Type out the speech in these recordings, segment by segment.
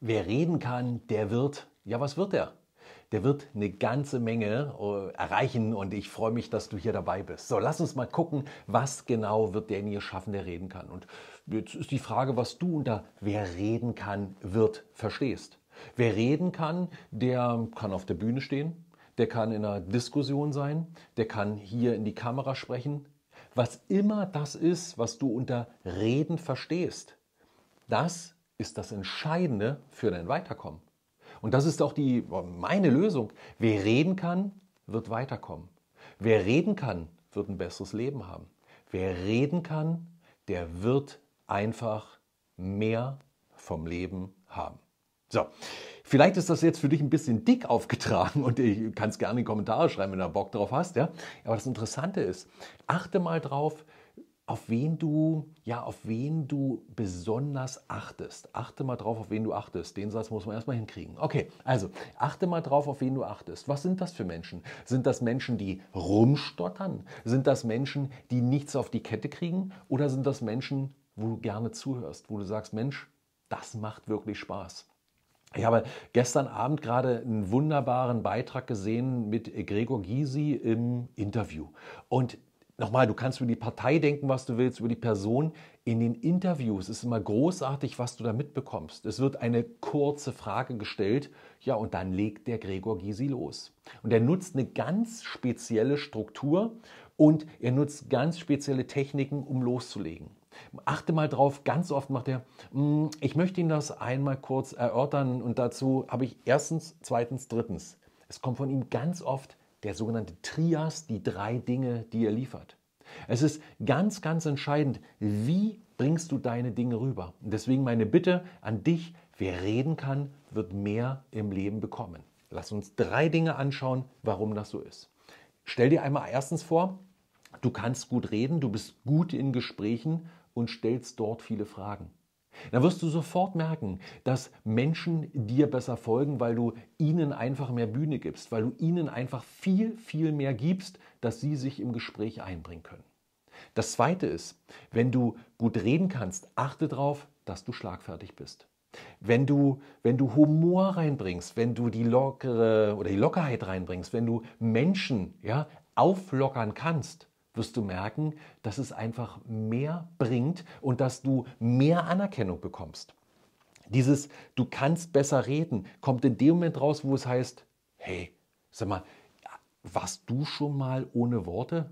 Wer reden kann, der wird, ja, was wird er? Der wird eine ganze Menge oh, erreichen und ich freue mich, dass du hier dabei bist. So, lass uns mal gucken, was genau wird derjenige schaffen, der reden kann. Und jetzt ist die Frage, was du unter wer reden kann, wird verstehst. Wer reden kann, der kann auf der Bühne stehen, der kann in einer Diskussion sein, der kann hier in die Kamera sprechen. Was immer das ist, was du unter reden verstehst, das ist ist das Entscheidende für dein Weiterkommen. Und das ist auch die, meine Lösung. Wer reden kann, wird weiterkommen. Wer reden kann, wird ein besseres Leben haben. Wer reden kann, der wird einfach mehr vom Leben haben. So, vielleicht ist das jetzt für dich ein bisschen dick aufgetragen und ich kann es gerne in die Kommentare schreiben, wenn du Bock drauf hast. Ja? Aber das Interessante ist, achte mal drauf, auf wen du, ja, auf wen du besonders achtest. Achte mal drauf, auf wen du achtest. Den Satz muss man erstmal hinkriegen. Okay, also achte mal drauf, auf wen du achtest. Was sind das für Menschen? Sind das Menschen, die rumstottern? Sind das Menschen, die nichts auf die Kette kriegen? Oder sind das Menschen, wo du gerne zuhörst, wo du sagst, Mensch, das macht wirklich Spaß. Ich habe gestern Abend gerade einen wunderbaren Beitrag gesehen mit Gregor Gysi im Interview. Und nochmal, du kannst über die Partei denken, was du willst, über die Person. In den Interviews ist immer großartig, was du da mitbekommst. Es wird eine kurze Frage gestellt, ja, und dann legt der Gregor Gysi los. Und er nutzt eine ganz spezielle Struktur und er nutzt ganz spezielle Techniken, um loszulegen. Achte mal drauf, ganz oft macht er, hm, ich möchte Ihnen das einmal kurz erörtern und dazu habe ich erstens, zweitens, drittens. Es kommt von ihm ganz oft, der sogenannte Trias, die drei Dinge, die er liefert. Es ist ganz, ganz entscheidend, wie bringst du deine Dinge rüber. Und deswegen meine Bitte an dich, wer reden kann, wird mehr im Leben bekommen. Lass uns drei Dinge anschauen, warum das so ist. Stell dir einmal erstens vor, du kannst gut reden, du bist gut in Gesprächen und stellst dort viele Fragen dann wirst du sofort merken, dass Menschen dir besser folgen, weil du ihnen einfach mehr Bühne gibst, weil du ihnen einfach viel, viel mehr gibst, dass sie sich im Gespräch einbringen können. Das Zweite ist, wenn du gut reden kannst, achte darauf, dass du schlagfertig bist. Wenn du, wenn du Humor reinbringst, wenn du die lockere oder die Lockerheit reinbringst, wenn du Menschen ja, auflockern kannst, wirst du merken, dass es einfach mehr bringt und dass du mehr Anerkennung bekommst. Dieses Du kannst besser reden kommt in dem Moment raus, wo es heißt, hey, sag mal, warst du schon mal ohne Worte?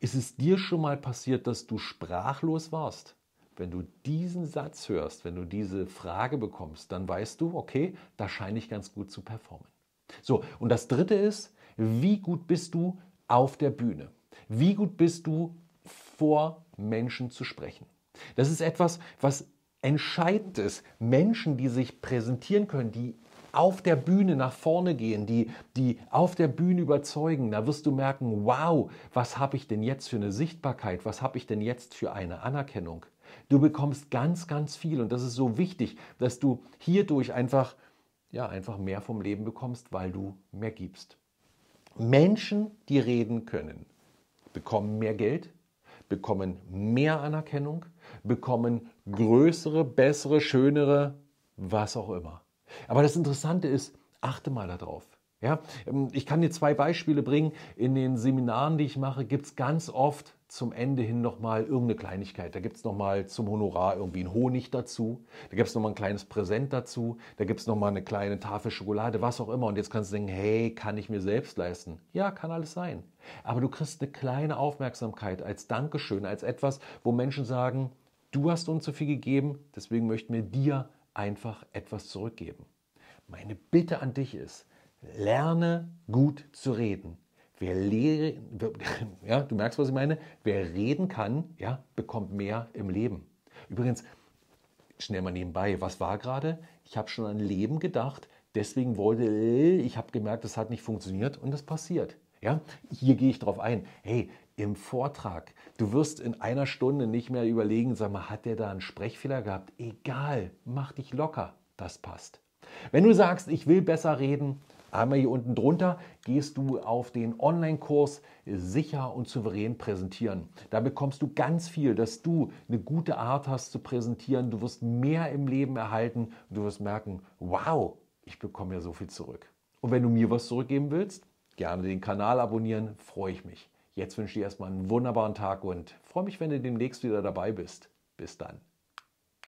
Ist es dir schon mal passiert, dass du sprachlos warst? Wenn du diesen Satz hörst, wenn du diese Frage bekommst, dann weißt du, okay, da scheine ich ganz gut zu performen. So, und das Dritte ist, wie gut bist du auf der Bühne? Wie gut bist du vor Menschen zu sprechen? Das ist etwas, was entscheidend ist. Menschen, die sich präsentieren können, die auf der Bühne nach vorne gehen, die, die auf der Bühne überzeugen, da wirst du merken, wow, was habe ich denn jetzt für eine Sichtbarkeit, was habe ich denn jetzt für eine Anerkennung. Du bekommst ganz, ganz viel und das ist so wichtig, dass du hierdurch einfach, ja, einfach mehr vom Leben bekommst, weil du mehr gibst. Menschen, die reden können, bekommen mehr Geld, bekommen mehr Anerkennung, bekommen größere, bessere, schönere, was auch immer. Aber das Interessante ist, achte mal darauf. Ja, ähm, ich kann dir zwei Beispiele bringen. In den Seminaren, die ich mache, gibt es ganz oft zum Ende hin nochmal irgendeine Kleinigkeit. Da gibt es nochmal zum Honorar irgendwie einen Honig dazu. Da gibt es nochmal ein kleines Präsent dazu. Da gibt es nochmal eine kleine Tafel Schokolade, was auch immer. Und jetzt kannst du denken, hey, kann ich mir selbst leisten? Ja, kann alles sein. Aber du kriegst eine kleine Aufmerksamkeit als Dankeschön, als etwas, wo Menschen sagen, du hast uns so viel gegeben, deswegen möchten wir dir einfach etwas zurückgeben. Meine Bitte an dich ist, Lerne gut zu reden. Wer lehre, ja, du merkst, was ich meine. Wer reden kann, ja, bekommt mehr im Leben. Übrigens, schnell mal nebenbei, was war gerade? Ich habe schon an Leben gedacht, deswegen wollte ich habe gemerkt, das hat nicht funktioniert und das passiert. Ja, hier gehe ich drauf ein. Hey, im Vortrag, du wirst in einer Stunde nicht mehr überlegen, sag mal, hat der da einen Sprechfehler gehabt? Egal, mach dich locker, das passt. Wenn du sagst, ich will besser reden, einmal hier unten drunter gehst du auf den Online-Kurs sicher und souverän präsentieren. Da bekommst du ganz viel, dass du eine gute Art hast zu präsentieren. Du wirst mehr im Leben erhalten und du wirst merken, wow, ich bekomme ja so viel zurück. Und wenn du mir was zurückgeben willst, gerne den Kanal abonnieren, freue ich mich. Jetzt wünsche ich dir erstmal einen wunderbaren Tag und freue mich, wenn du demnächst wieder dabei bist. Bis dann.